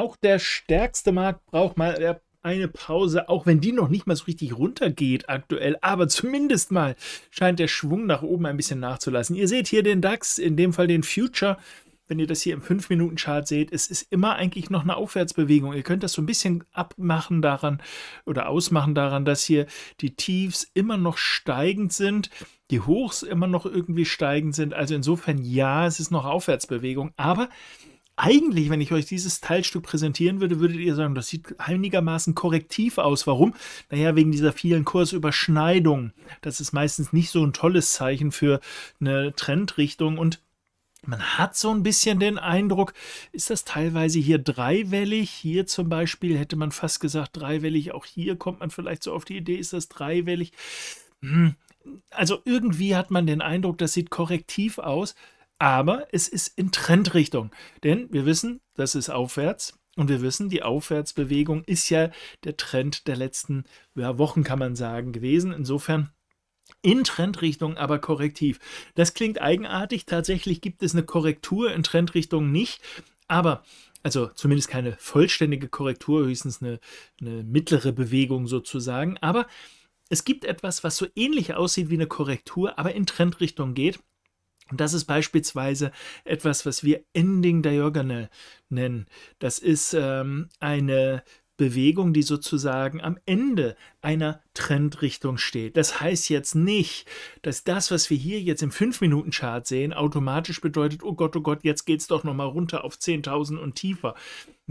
Auch der stärkste Markt braucht mal eine Pause, auch wenn die noch nicht mal so richtig runtergeht aktuell. Aber zumindest mal scheint der Schwung nach oben ein bisschen nachzulassen. Ihr seht hier den DAX, in dem Fall den Future. Wenn ihr das hier im 5-Minuten-Chart seht, es ist immer eigentlich noch eine Aufwärtsbewegung. Ihr könnt das so ein bisschen abmachen daran oder ausmachen daran, dass hier die Tiefs immer noch steigend sind, die Hochs immer noch irgendwie steigend sind. Also insofern, ja, es ist noch Aufwärtsbewegung, aber eigentlich, wenn ich euch dieses Teilstück präsentieren würde, würdet ihr sagen, das sieht einigermaßen korrektiv aus. Warum? Naja, wegen dieser vielen Kursüberschneidungen. Das ist meistens nicht so ein tolles Zeichen für eine Trendrichtung und man hat so ein bisschen den Eindruck, ist das teilweise hier dreiwellig? Hier zum Beispiel hätte man fast gesagt dreiwellig. Auch hier kommt man vielleicht so auf die Idee, ist das dreiwellig? Hm. Also irgendwie hat man den Eindruck, das sieht korrektiv aus aber es ist in Trendrichtung. Denn wir wissen, das ist aufwärts. Und wir wissen, die Aufwärtsbewegung ist ja der Trend der letzten ja, Wochen, kann man sagen, gewesen. Insofern in Trendrichtung, aber korrektiv. Das klingt eigenartig. Tatsächlich gibt es eine Korrektur in Trendrichtung nicht. Aber also zumindest keine vollständige Korrektur, höchstens eine, eine, mittlere Bewegung sozusagen. Aber es gibt etwas, was so ähnlich aussieht wie eine Korrektur, aber in Trendrichtung geht. Und das ist beispielsweise etwas, was wir Ending Diagonal nennen. Das ist ähm, eine Bewegung, die sozusagen am Ende einer Trendrichtung steht. Das heißt jetzt nicht, dass das, was wir hier jetzt im 5-Minuten-Chart sehen, automatisch bedeutet, oh Gott, oh Gott, jetzt geht es doch nochmal runter auf 10.000 und tiefer.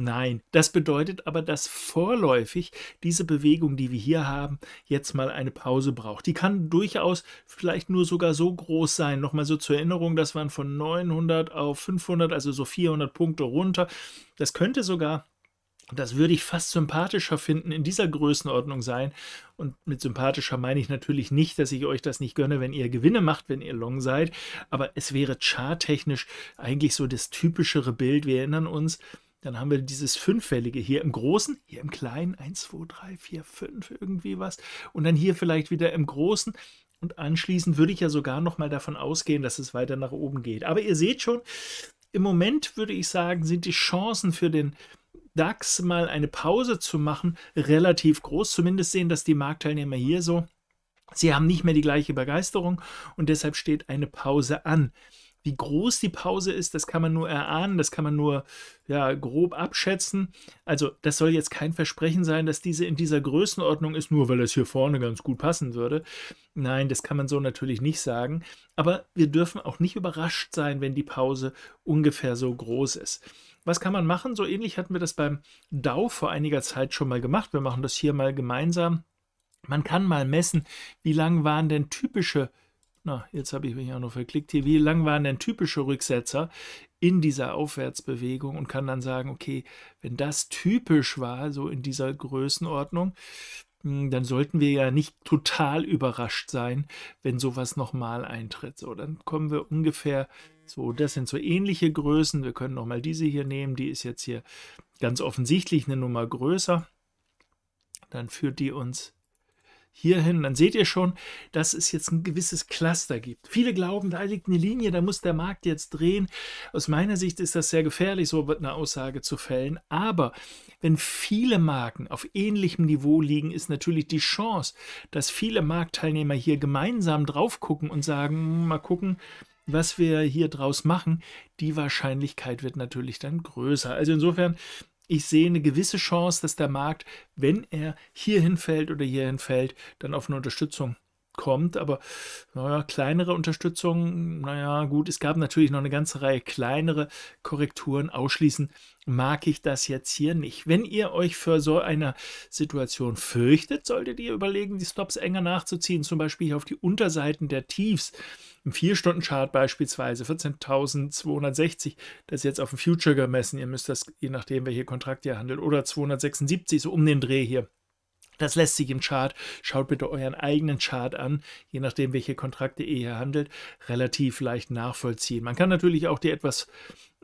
Nein, das bedeutet aber, dass vorläufig diese Bewegung, die wir hier haben, jetzt mal eine Pause braucht. Die kann durchaus vielleicht nur sogar so groß sein. Nochmal so zur Erinnerung, das waren von 900 auf 500, also so 400 Punkte runter. Das könnte sogar das würde ich fast sympathischer finden, in dieser Größenordnung sein. Und mit sympathischer meine ich natürlich nicht, dass ich euch das nicht gönne, wenn ihr Gewinne macht, wenn ihr long seid. Aber es wäre charttechnisch eigentlich so das typischere Bild. Wir erinnern uns, dann haben wir dieses Fünffällige hier im Großen, hier im Kleinen, 1, 2, 3, 4, 5, irgendwie was. Und dann hier vielleicht wieder im Großen. Und anschließend würde ich ja sogar nochmal davon ausgehen, dass es weiter nach oben geht. Aber ihr seht schon, im Moment würde ich sagen, sind die Chancen für den DAX mal eine Pause zu machen relativ groß. Zumindest sehen das die Marktteilnehmer hier so. Sie haben nicht mehr die gleiche Begeisterung und deshalb steht eine Pause an. Wie groß die Pause ist, das kann man nur erahnen, das kann man nur ja, grob abschätzen. Also das soll jetzt kein Versprechen sein, dass diese in dieser Größenordnung ist, nur weil es hier vorne ganz gut passen würde. Nein, das kann man so natürlich nicht sagen. Aber wir dürfen auch nicht überrascht sein, wenn die Pause ungefähr so groß ist. Was kann man machen? So ähnlich hatten wir das beim DAO vor einiger Zeit schon mal gemacht. Wir machen das hier mal gemeinsam. Man kann mal messen, wie lang waren denn typische na, jetzt habe ich mich auch noch verklickt hier, wie lang waren denn typische Rücksetzer in dieser Aufwärtsbewegung und kann dann sagen, okay, wenn das typisch war, so in dieser Größenordnung, hm, dann sollten wir ja nicht total überrascht sein, wenn sowas nochmal eintritt. So, dann kommen wir ungefähr so, das sind so ähnliche Größen. Wir können nochmal diese hier nehmen, die ist jetzt hier ganz offensichtlich eine Nummer größer. Dann führt die uns hierhin, dann seht ihr schon, dass es jetzt ein gewisses Cluster gibt. Viele glauben, da liegt eine Linie, da muss der Markt jetzt drehen. Aus meiner Sicht ist das sehr gefährlich, so eine Aussage zu fällen. Aber wenn viele Marken auf ähnlichem Niveau liegen, ist natürlich die Chance, dass viele Marktteilnehmer hier gemeinsam drauf gucken und sagen, hm, mal gucken, was wir hier draus machen, die Wahrscheinlichkeit wird natürlich dann größer. Also insofern ich sehe eine gewisse Chance, dass der Markt, wenn er hierhin fällt oder hierhin fällt, dann auf eine Unterstützung kommt. Aber naja, kleinere Unterstützung, naja, gut, es gab natürlich noch eine ganze Reihe kleinere Korrekturen. Ausschließen mag ich das jetzt hier nicht. Wenn ihr euch für so eine Situation fürchtet, solltet ihr überlegen, die Stops enger nachzuziehen, zum Beispiel hier auf die Unterseiten der Tiefs. Im 4-Stunden-Chart beispielsweise 14.260, das ist jetzt auf dem Future gemessen, ihr müsst das, je nachdem, welche Kontrakte ihr handelt, oder 276, so um den Dreh hier. Das lässt sich im Chart, schaut bitte euren eigenen Chart an, je nachdem, welche Kontrakte ihr hier handelt, relativ leicht nachvollziehen. Man kann natürlich auch die etwas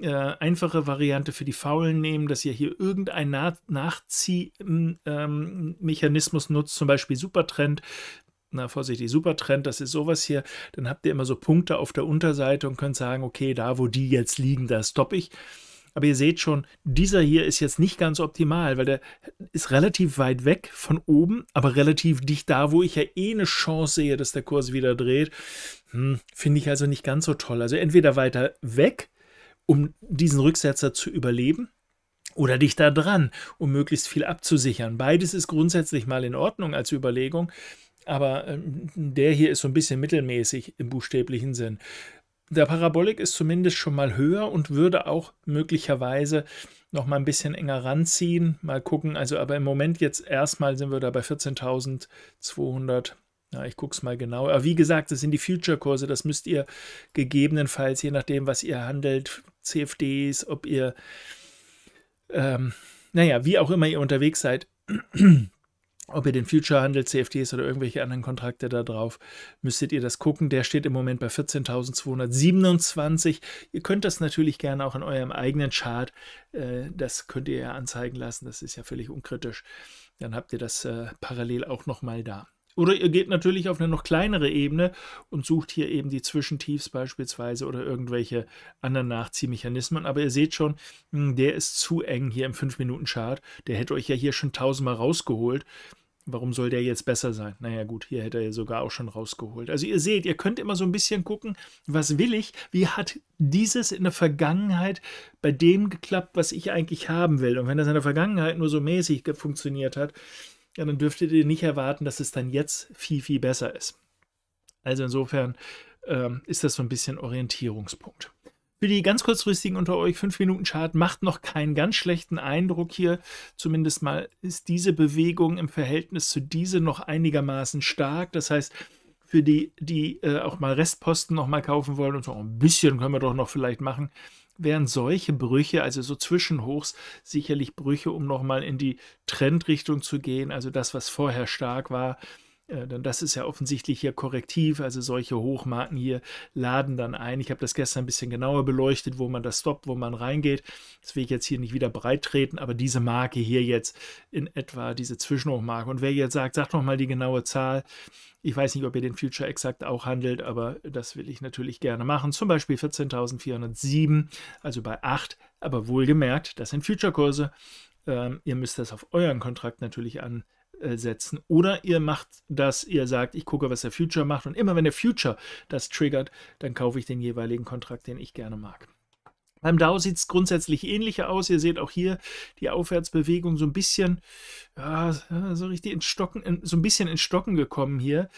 äh, einfache Variante für die Faulen nehmen, dass ihr hier irgendeinen Nachziehmechanismus ähm, nutzt, zum Beispiel Supertrend, na vorsichtig, super Trend, das ist sowas hier, dann habt ihr immer so Punkte auf der Unterseite und könnt sagen, okay, da wo die jetzt liegen, da stoppe ich. Aber ihr seht schon, dieser hier ist jetzt nicht ganz optimal, weil der ist relativ weit weg von oben, aber relativ dicht da, wo ich ja eh eine Chance sehe, dass der Kurs wieder dreht. Hm, Finde ich also nicht ganz so toll. Also entweder weiter weg, um diesen Rücksetzer zu überleben, oder dich da dran, um möglichst viel abzusichern. Beides ist grundsätzlich mal in Ordnung als Überlegung aber ähm, der hier ist so ein bisschen mittelmäßig im buchstäblichen Sinn. Der Parabolik ist zumindest schon mal höher und würde auch möglicherweise noch mal ein bisschen enger ranziehen. Mal gucken. Also, aber im Moment jetzt erstmal sind wir da bei 14.200. Ja, ich gucke es mal genau. Aber wie gesagt, das sind die Future-Kurse. Das müsst ihr gegebenenfalls, je nachdem, was ihr handelt, CFDs, ob ihr, ähm, naja, wie auch immer ihr unterwegs seid, ob ihr den Future Handel, CFDs oder irgendwelche anderen Kontrakte da drauf, müsstet ihr das gucken. Der steht im Moment bei 14.227. Ihr könnt das natürlich gerne auch in eurem eigenen Chart, äh, das könnt ihr ja anzeigen lassen, das ist ja völlig unkritisch. Dann habt ihr das äh, parallel auch nochmal da. Oder ihr geht natürlich auf eine noch kleinere Ebene und sucht hier eben die Zwischentiefs beispielsweise oder irgendwelche anderen Nachziehmechanismen. Aber ihr seht schon, hm, der ist zu eng hier im 5-Minuten-Chart. Der hätte euch ja hier schon tausendmal rausgeholt. Warum soll der jetzt besser sein? Naja gut, hier hätte er sogar auch schon rausgeholt. Also ihr seht, ihr könnt immer so ein bisschen gucken, was will ich? Wie hat dieses in der Vergangenheit bei dem geklappt, was ich eigentlich haben will? Und wenn das in der Vergangenheit nur so mäßig funktioniert hat, ja, dann dürftet ihr nicht erwarten, dass es dann jetzt viel, viel besser ist. Also insofern ähm, ist das so ein bisschen Orientierungspunkt. Für die ganz kurzfristigen unter euch, 5-Minuten-Chart macht noch keinen ganz schlechten Eindruck hier. Zumindest mal ist diese Bewegung im Verhältnis zu diese noch einigermaßen stark. Das heißt, für die, die äh, auch mal Restposten noch mal kaufen wollen und so ein bisschen können wir doch noch vielleicht machen, wären solche Brüche, also so Zwischenhochs, sicherlich Brüche, um noch mal in die Trendrichtung zu gehen, also das, was vorher stark war, äh, das ist ja offensichtlich hier korrektiv, also solche Hochmarken hier laden dann ein. Ich habe das gestern ein bisschen genauer beleuchtet, wo man das stoppt, wo man reingeht. Das will ich jetzt hier nicht wieder breit treten, aber diese Marke hier jetzt in etwa, diese Zwischenhochmarke. Und wer jetzt sagt, sagt nochmal die genaue Zahl. Ich weiß nicht, ob ihr den Future exakt auch handelt, aber das will ich natürlich gerne machen. Zum Beispiel 14.407, also bei 8, aber wohlgemerkt, das sind Future-Kurse. Ähm, ihr müsst das auf euren Kontrakt natürlich an äh, setzen. Oder ihr macht das, ihr sagt, ich gucke, was der Future macht und immer wenn der Future das triggert, dann kaufe ich den jeweiligen Kontrakt, den ich gerne mag. Beim DAO sieht es grundsätzlich ähnlicher aus. Ihr seht auch hier die Aufwärtsbewegung so ein bisschen, ja, so richtig ins Stocken, so ein bisschen ins Stocken gekommen hier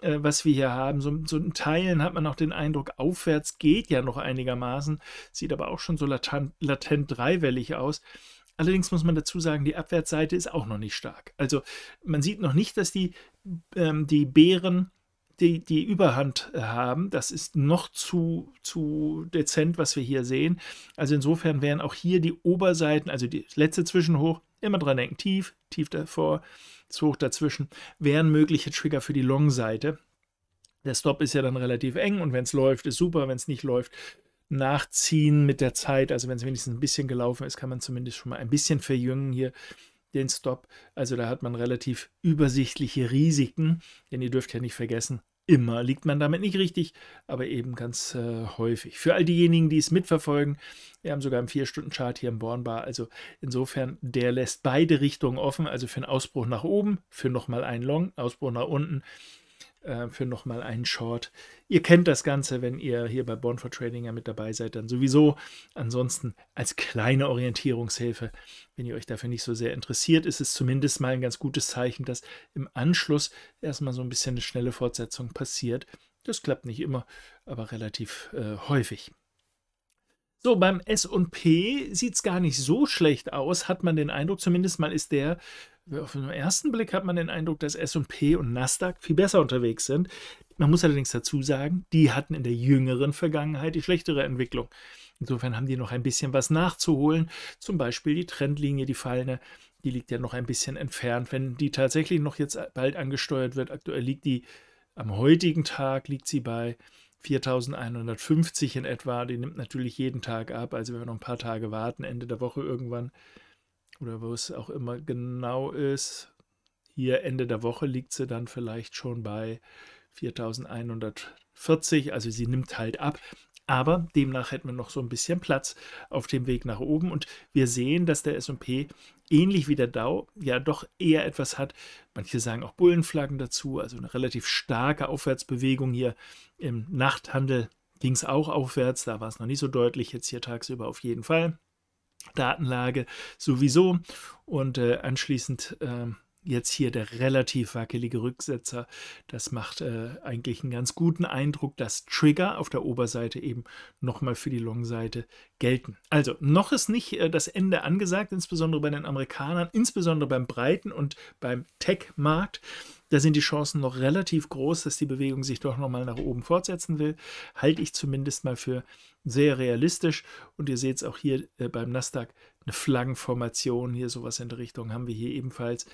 äh, was wir hier haben. So, so, in Teilen hat man auch den Eindruck, aufwärts geht ja noch einigermaßen, sieht aber auch schon so latent, latent dreiwellig aus. Allerdings muss man dazu sagen, die Abwärtsseite ist auch noch nicht stark. Also man sieht noch nicht, dass die, ähm, die Bären die, die Überhand haben. Das ist noch zu, zu dezent, was wir hier sehen. Also insofern wären auch hier die Oberseiten, also die letzte Zwischenhoch, immer dran denken, tief, tief davor, zu hoch dazwischen, wären mögliche Trigger für die Long-Seite. Der Stop ist ja dann relativ eng und wenn es läuft, ist super, wenn es nicht läuft, nachziehen mit der Zeit. Also wenn es wenigstens ein bisschen gelaufen ist, kann man zumindest schon mal ein bisschen verjüngen hier den Stop. Also da hat man relativ übersichtliche Risiken, denn ihr dürft ja nicht vergessen, immer liegt man damit nicht richtig, aber eben ganz äh, häufig. Für all diejenigen, die es mitverfolgen, wir haben sogar einen 4-Stunden-Chart hier im Bornbar, also insofern, der lässt beide Richtungen offen, also für einen Ausbruch nach oben, für nochmal einen Long, Ausbruch nach unten äh, für nochmal einen Short. Ihr kennt das Ganze, wenn ihr hier bei Born for Trading ja mit dabei seid, dann sowieso. Ansonsten als kleine Orientierungshilfe, wenn ihr euch dafür nicht so sehr interessiert, ist es zumindest mal ein ganz gutes Zeichen, dass im Anschluss erstmal so ein bisschen eine schnelle Fortsetzung passiert. Das klappt nicht immer, aber relativ äh, häufig. So, beim SP sieht es gar nicht so schlecht aus, hat man den Eindruck, zumindest mal ist der auf den ersten Blick hat man den Eindruck, dass SP und Nasdaq viel besser unterwegs sind. Man muss allerdings dazu sagen, die hatten in der jüngeren Vergangenheit die schlechtere Entwicklung. Insofern haben die noch ein bisschen was nachzuholen. Zum Beispiel die Trendlinie, die fallende, die liegt ja noch ein bisschen entfernt. Wenn die tatsächlich noch jetzt bald angesteuert wird, aktuell liegt die am heutigen Tag liegt sie bei 4150 in etwa. Die nimmt natürlich jeden Tag ab. Also wenn wir noch ein paar Tage warten, Ende der Woche irgendwann, oder wo es auch immer genau ist. Hier Ende der Woche liegt sie dann vielleicht schon bei 4140, also sie nimmt halt ab. Aber demnach hätten wir noch so ein bisschen Platz auf dem Weg nach oben. Und wir sehen, dass der SP ähnlich wie der DAO ja doch eher etwas hat. Manche sagen auch Bullenflaggen dazu, also eine relativ starke Aufwärtsbewegung hier im Nachthandel ging es auch aufwärts. Da war es noch nicht so deutlich, jetzt hier tagsüber auf jeden Fall. Datenlage sowieso und äh, anschließend äh, jetzt hier der relativ wackelige Rücksetzer. Das macht äh, eigentlich einen ganz guten Eindruck, dass Trigger auf der Oberseite eben nochmal für die Long-Seite gelten. Also, noch ist nicht äh, das Ende angesagt, insbesondere bei den Amerikanern, insbesondere beim Breiten- und beim Tech-Markt. Da sind die Chancen noch relativ groß, dass die Bewegung sich doch nochmal nach oben fortsetzen will. Halte ich zumindest mal für sehr realistisch. Und ihr seht es auch hier äh, beim Nasdaq eine Flaggenformation, hier sowas in der Richtung haben wir hier ebenfalls.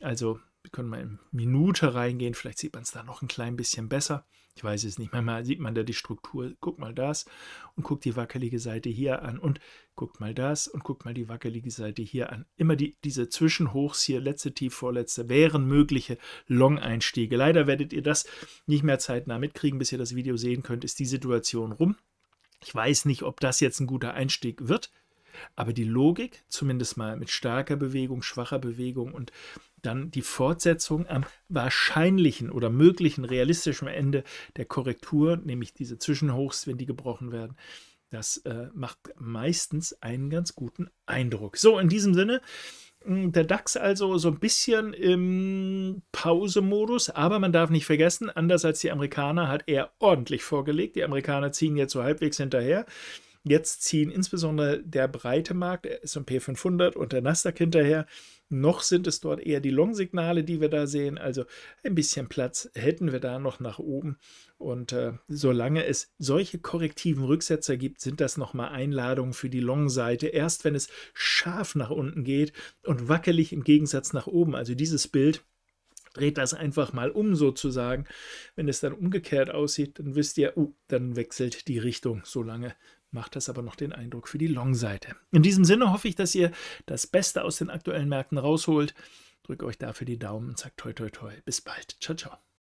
Also wir können mal in Minute reingehen, vielleicht sieht man es da noch ein klein bisschen besser. Ich weiß es nicht, manchmal sieht man da die Struktur, guck mal das und guck die wackelige Seite hier an und guck mal das und guck mal die wackelige Seite hier an. Immer die, diese Zwischenhochs hier, letzte Tief, vorletzte, wären mögliche Long-Einstiege. Leider werdet ihr das nicht mehr zeitnah mitkriegen, bis ihr das Video sehen könnt, ist die Situation rum. Ich weiß nicht, ob das jetzt ein guter Einstieg wird. Aber die Logik, zumindest mal mit starker Bewegung, schwacher Bewegung und dann die Fortsetzung am wahrscheinlichen oder möglichen realistischen Ende der Korrektur, nämlich diese Zwischenhochs, wenn die gebrochen werden, das äh, macht meistens einen ganz guten Eindruck. So, in diesem Sinne, hm, der DAX also so ein bisschen im Pausemodus, aber man darf nicht vergessen, anders als die Amerikaner hat er ordentlich vorgelegt. Die Amerikaner ziehen jetzt so halbwegs hinterher. Jetzt ziehen insbesondere der breite Markt, der S&P 500 und der Nasdaq hinterher. Noch sind es dort eher die Long-Signale, die wir da sehen. Also ein bisschen Platz hätten wir da noch nach oben. Und äh, solange es solche korrektiven Rücksetzer gibt, sind das nochmal Einladungen für die Long-Seite. Erst wenn es scharf nach unten geht und wackelig im Gegensatz nach oben. Also dieses Bild dreht das einfach mal um sozusagen. Wenn es dann umgekehrt aussieht, dann wisst ihr, uh, dann wechselt die Richtung, so lange macht das aber noch den Eindruck für die Long-Seite. In diesem Sinne hoffe ich, dass ihr das Beste aus den aktuellen Märkten rausholt. Drückt euch dafür die Daumen und sagt toi toi toi. Bis bald. Ciao, ciao.